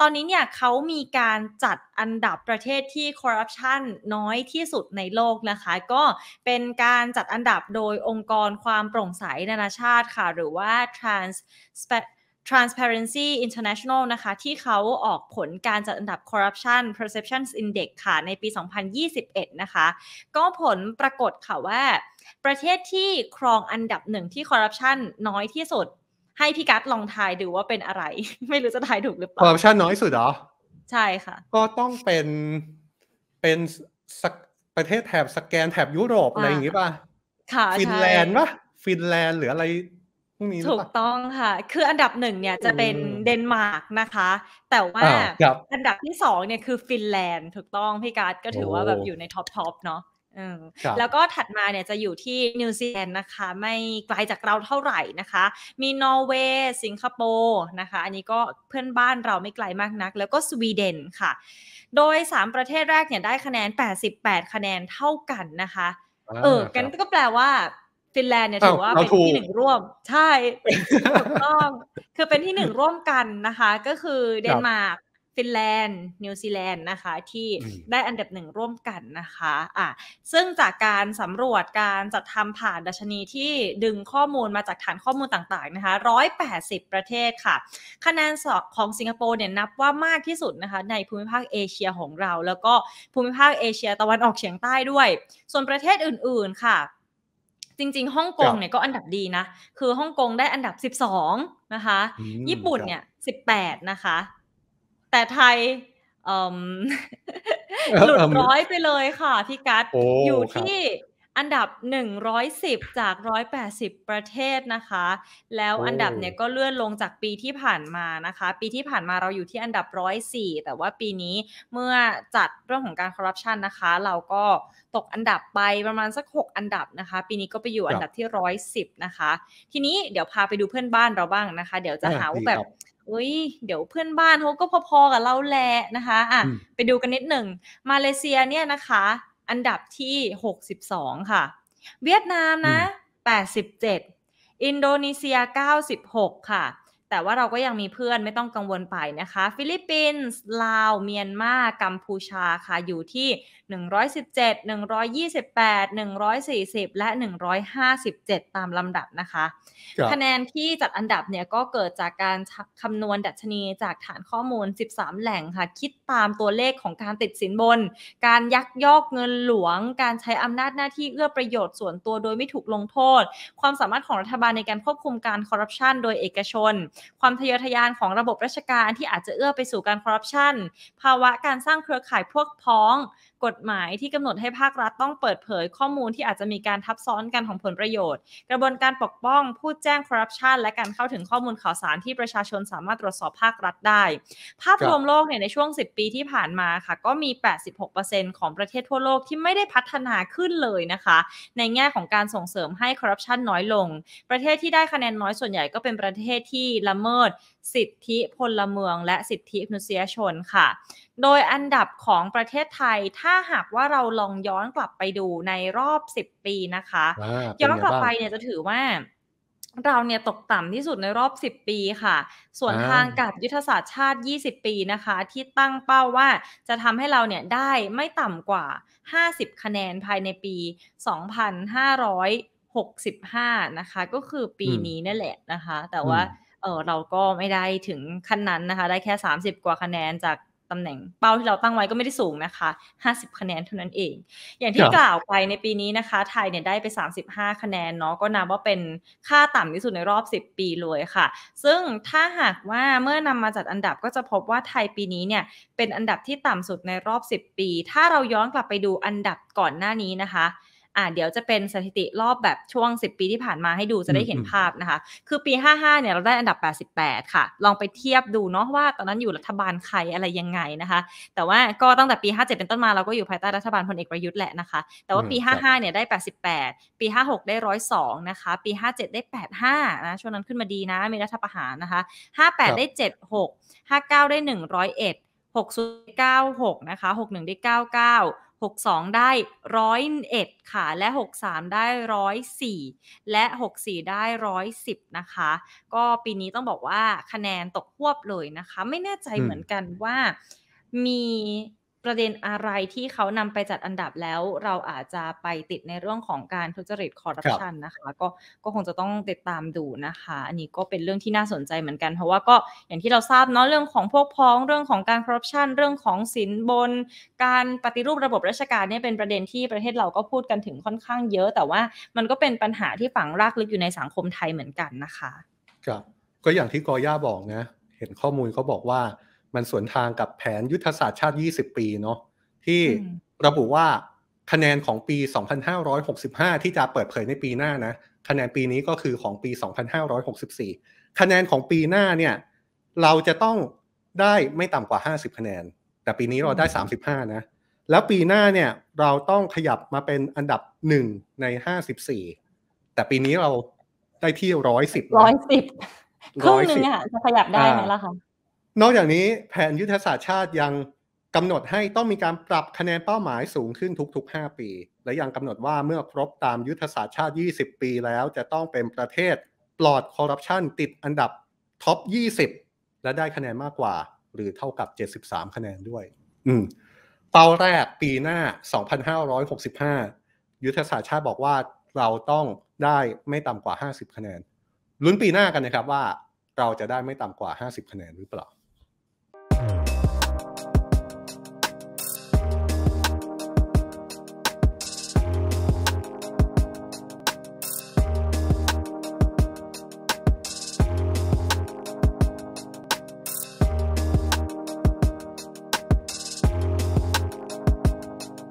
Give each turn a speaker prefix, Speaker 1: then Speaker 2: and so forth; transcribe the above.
Speaker 1: ตอนนี้เนี่ยเขามีการจัดอันดับประเทศที่คอร์รัปชันน้อยที่สุดในโลกนะคะ ก็เป็นการจัดอันดับโดยองค์กรความโปร่งใสนานาชาติค่ะ หรือว่า trans Transparency International นะคะ ที่เขาออกผลการจัดอันดับ Corruption Perceptions Index ค่ะในปี 2021 นะคะ ก็ผลปรากฏค่ะว่าประเทศที่ครองอันดับหนึ่งที่คอร์รัปชันน้อยที่สุดให้พี่กัสลองทายดูว่าเป็นอะไร ไม่รู้จะทายถูกหรือเปล่าคอร์รัปชันน้อยสุดเหรอ ใช่ค่ะ
Speaker 2: ก็ต้องเป็นเป็นสักประเทศแถบสแกนแถบยุโรปอะไรอย่างงี้ป่ะ
Speaker 1: ค่ะฟินแลนด์ป่ะ
Speaker 2: ฟินแลนด์หรืออะไร
Speaker 1: พวกนี้ถูกต้องค่ะ คืออันดับหนึ่งเนี่ยจะเป็นเดนมาร์กนะคะ แต่ว่าอันดับที่สองเนี่ยคือฟินแลนด์ถูกต้อง พี่การดก็ถือว่าแบบอยู่ในท็อปทอปเนาะแล้วก็ถัดมาเนี่ยจะอยู่ที่นิวซีแลนด์นะคะไม่ไกลจากเราเท่าไหร่นะคะ มีนอร์เวย์สิงคโปร์นะคะ อันนี้ก็เพื่อนบ้านเราไม่ไกลมากนัก แล้วก็สวีเดนค่ะ โดย 3 ประเทศแรกเนี่ยได้คะแนน 88 คะแนนเท่ากันนะคะเออกันก็แปลว่าฟินแลนด์เนี่ยถือว่าเป็นที่หนึ่งร่วม ใช่ถูกต้องคือเป็นที่หนึ่งร่วมกันนะคะ ก็คือเดนมาร์กฟินแลนด์นิวซีแลนด์นะคะที่ได้อันดับหนึ่งร่วมกันนะคะอ่ะซึ่งจากการสำรวจการจัดทำผ่านดัชนีที่ดึงข้อมูลมาจากฐานข้อมูลต่างๆนะคะ 180 ประเทศค่ะ คะแนนสอบของสิงคโปร์เนี่ยนับว่ามากที่สุดนะคะในภูมิภาคเอเชียของเรา แล้วก็ภูมิภาคเอเชียตะวันออกเฉียงใต้ด้วย ส่วนประเทศอื่นๆค่ะ จริงๆฮ่องกงเนี่ยก็อันดับดีนะคือฮ่องกงได้อันดับ12นะคะญี่ปุ่นเนี่ย18 นะคะแต่ไทย
Speaker 2: หลุดร้อย
Speaker 1: ไปเลยค่ะพี่กัสอยู่ที่อันดับ 110 จาก180 ประเทศนะคะ แล้วอันดับเนี่ยก็เลื่อนลงจากปีที่ผ่านมานะคะปีที่ผ่านมาเราอยู่ที่อันดับ104แต่ว่าปีนี้เมื่อจัดเรื่องของการคอร์รัปชันนะคะเราก็ตกอันดับไปประมาณสัก 6 อันดับนะคะปีนี้ก็ไปอยู่อันดับที่110นะคะ ทีนี้เดี๋ยวพาไปดูเพื่อนบ้านเราบ้างนะคะ เดี๋ยวจะหาว่าแบบเอ้ยเดี๋ยวเพื่อนบ้านเขาก็พอๆกับเราแหละนะคะอ่ะไปดูกันนิดหนึ่ง มาเลเซียเนี่ยนะคะ อันดับที่ 62 ค่ะ เวียดนามนะ 87 อินโดนีเซีย 96 ค่ะแต่ว่าเราก็ยังมีเพื่อนไม่ต้องกังวลไปนะคะ ฟิลิปปินส์ ลาวเมียนมา กัมพูชา ค่ะ อยู่ที่117 128 140 และ 157 ตามลำดับนะคะ คะแนนที่จัดอันดับเนี่ยก็เกิดจากการคำนวณดัชนีจากฐานข้อมูล 13 แหล่งค่ะ คิดตามตัวเลขของการติดสินบน การยักยอกเงินหลวง การใช้อำนาจหน้าที่เอื้อประโยชน์ส่วนตัวโดยไม่ถูกลงโทษ ความสามารถของรัฐบาลในการควบคุมการคอร์รัปชันโดยเอกชนความทะเยอทะยานของระบบราชการที่อาจจะเอื้อไปสู่การคอร์รัปชันภาวะการสร้างเครือข่ายพวกพ้องกฎหมายที่กำหนดให้ภาครัฐต้องเปิดเผยข้อมูลที่อาจจะมีการทับซ้อนกันของผลประโยชน์กระบวนการปกป้องผู้แจ้งคอร์รัปชันและการเข้าถึงข้อมูลข่าวสารที่ประชาชนสามารถตรวจสอบภาครัฐได้ ภาพรวมโลกเนี่ยในช่วง 10 ปีที่ผ่านมาค่ะก็มี86%ของประเทศทั่วโลกที่ไม่ได้พัฒนาขึ้นเลยนะคะในแง่ของการส่งเสริมให้คอร์รัปชันน้อยลงประเทศที่ได้คะแนนน้อยส่วนใหญ่ก็เป็นประเทศที่ละละเมิด สิทธิพลเมืองและสิทธิมนุษยชนค่ะ โดยอันดับของประเทศไทยถ้าหากว่าเราลองย้อนกลับไปดูในรอบ 10 ปีนะคะ ย้อนกลับไปเนี่ยจะถือว่าเราเนี่ยตกต่ำที่สุดในรอบ 10 ปีค่ะ ส่วนทางกับยุทธศาสตร์ชาติ 20 ปีนะคะ ที่ตั้งเป้าว่าจะทำให้เราเนี่ยได้ไม่ต่ำกว่า 50 คะแนนภายในปี 2565 นะคะ ก็คือปีนี้นั่นแหละนะคะ แต่ว่าเออเราก็ไม่ได้ถึงขั้นนั้นนะคะ ได้แค่ 30 กว่าคะแนนจากตำแหน่งเป้าที่เราตั้งไว้ก็ไม่ได้สูงนะคะ 50 คะแนนเท่านั้นเอง อย่างที่กล่าวไปในปีนี้นะคะ ไทยเนี่ยได้ไป 35 คะแนนเนาะก็นับว่าเป็นค่าต่ำที่สุดในรอบ 10 ปีเลยค่ะ ซึ่งถ้าหากว่าเมื่อนำมาจัดอันดับก็จะพบว่าไทยปีนี้เนี่ยเป็นอันดับที่ต่ำสุดในรอบ 10 ปี ถ้าเราย้อนกลับไปดูอันดับก่อนหน้านี้นะคะอ่าเดี๋ยวจะเป็นสถิติรอบแบบช่วง 10 ปีที่ผ่านมาให้ดูจะได้เห็นภาพนะคะ คือปี 55เนี่ยเราได้อันดับ 88 ค่ะ ลองไปเทียบดูเนาะว่าตอนนั้นอยู่รัฐบาลใครอะไรยังไงนะคะ แต่ว่าก็ตั้งแต่ปี 57 เป็นต้นมาเราก็อยู่ภายใต้รัฐบาลพลเอกประยุทธ์แหละนะคะ แต่ว่าปี 55เนี่ยได้ 88 ปี 56 ได้ 102 นะคะ ปี57ได้85นะช่วงนั้นขึ้นมาดีนะมีรัฐประหารนะคะ 58 ได้76 59ได้101 6096นะคะ61ได้99 62ได้101ค่ะ และ 63ได้104และ 64ได้110นะคะ ก็ปีนี้ต้องบอกว่าคะแนนตกควบเลยนะคะ ไม่แน่ใจเหมือนกันว่ามีประเด็นอะไรที่เขานำไปจัดอันดับแล้ว เราอาจจะไปติดในเรื่องของการทุจริตคอร์รัปชันนะคะก็ก็คงจะต้องติดตามดูนะคะอันนี้ก็เป็นเรื่องที่น่าสนใจเหมือนกันเพราะว่าก็อย่างที่เราทราบเนาะเรื่องของพวกพ้องเรื่องของการคอร์รัปชันเรื่องของสินบน การปฏิรูประบบราชการเนี่ยเป็นประเด็นที่ประเทศเราก็พูดกันถึงค่อนข้างเยอะ แต่ว่ามันก็เป็นปัญหาที่ฝังรากลึกอยู่ในสังคมไทยเหมือนกันนะคะ
Speaker 2: ครับก็อย่างที่กอย่าบอกนะเห็นข้อมูลเขาบอกว่ามันสวนทางกับแผนยุทธศาสตร์ชาติ20ปีเนาะที่ระบุว่าคะแนนของปี2565ที่จะเปิดเผยในปีหน้านะคะแนนปีนี้ก็คือของปี2564คะแนนของปีหน้าเนี่ย เราจะต้องได้ไม่ต่ำกว่า50คะแนน แต่ปีนี้เราได้35นะแล้วปีหน้าเนี่ยเราต้องขยับมาเป็นอันดับ1ใน54แต่ปีนี้เราได้ที่ร้อยสิบร้อยสิบครึ่งหนึ่งอะ
Speaker 1: จะขยับได้ไหมล่ะคะ
Speaker 2: นอกจากนี้แผนยุทธศาสตร์ชาติยังกำหนดให้ต้องมีการปรับคะแนนเป้าหมายสูงขึ้นทุก ๆ 5 ปี และยังกำหนดว่าเมื่อครบตามยุทธศาสตร์ชาติ 20 ปีแล้วจะต้องเป็นประเทศปลอดคอร์รัปชันติดอันดับท็อป 20 และได้คะแนนมากกว่า หรือเท่ากับ 73 คะแนนด้วย อืมเป้าแรกปีหน้า 2565 ยุทธศาสตร์ชาติบอกว่าเราต้องได้ไม่ต่ำกว่า 50 คะแนนลุ้นปีหน้ากันนะครับว่าเราจะได้ไม่ต่ำกว่า 50 คะแนนหรือเปล่า